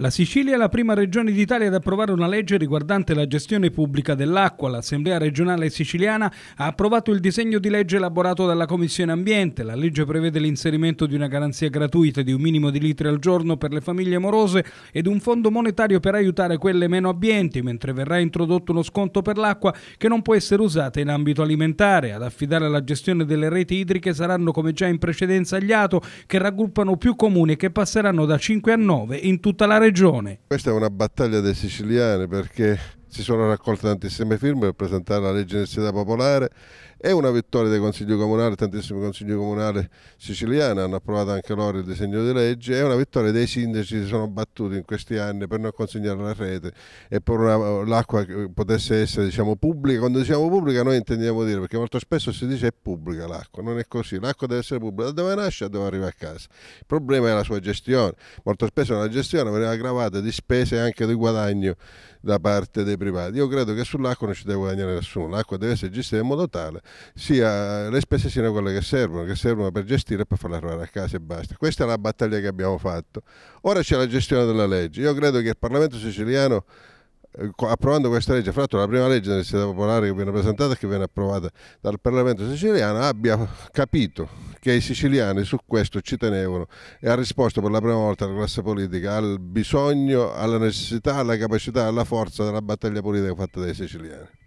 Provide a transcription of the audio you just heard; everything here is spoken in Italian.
La Sicilia è la prima regione d'Italia ad approvare una legge riguardante la gestione pubblica dell'acqua. L'Assemblea regionale siciliana ha approvato il disegno di legge elaborato dalla Commissione Ambiente. La legge prevede l'inserimento di una garanzia gratuita di un minimo di litri al giorno per le famiglie morose ed un fondo monetario per aiutare quelle meno abbienti, mentre verrà introdotto uno sconto per l'acqua che non può essere usata in ambito alimentare. Ad affidare la gestione delle reti idriche saranno, come già in precedenza, gli ATO, che raggruppano più comuni che passeranno da 5 a 9 in tutta la regione regione. Questa è una battaglia dei siciliani perché si sono raccolte tantissime firme per presentare la legge di necessità popolare, è una vittoria dei consigli comunali, tantissimi consigli comunali siciliani hanno approvato anche loro il disegno di legge, è una vittoria dei sindaci che si sono battuti in questi anni per non consegnare la rete e per l'acqua che potesse essere diciamo, pubblica. Quando diciamo pubblica noi intendiamo dire, perché molto spesso si dice è pubblica l'acqua, non è così, l'acqua deve essere pubblica, da dove nasce a dove arriva a casa. Il problema è la sua gestione, molto spesso la gestione veniva aggravata di spese e anche di guadagno da parte dei privati. Io credo che sull'acqua non ci deve guadagnare nessuno, l'acqua deve essere gestita in modo tale sia le spese siano quelle che servono, che servono per gestire e per farle arrivare a casa e basta. Questa è la battaglia che abbiamo fatto. Ora c'è la gestione della legge. Io credo che il Parlamento siciliano approvando questa legge, fra l'altro la prima legge del Stato Popolare che viene presentata e che viene approvata dal Parlamento siciliano, abbia capito che i siciliani su questo ci tenevano e ha risposto per la prima volta alla classe politica al bisogno, alla necessità, alla capacità, alla forza della battaglia politica fatta dai siciliani.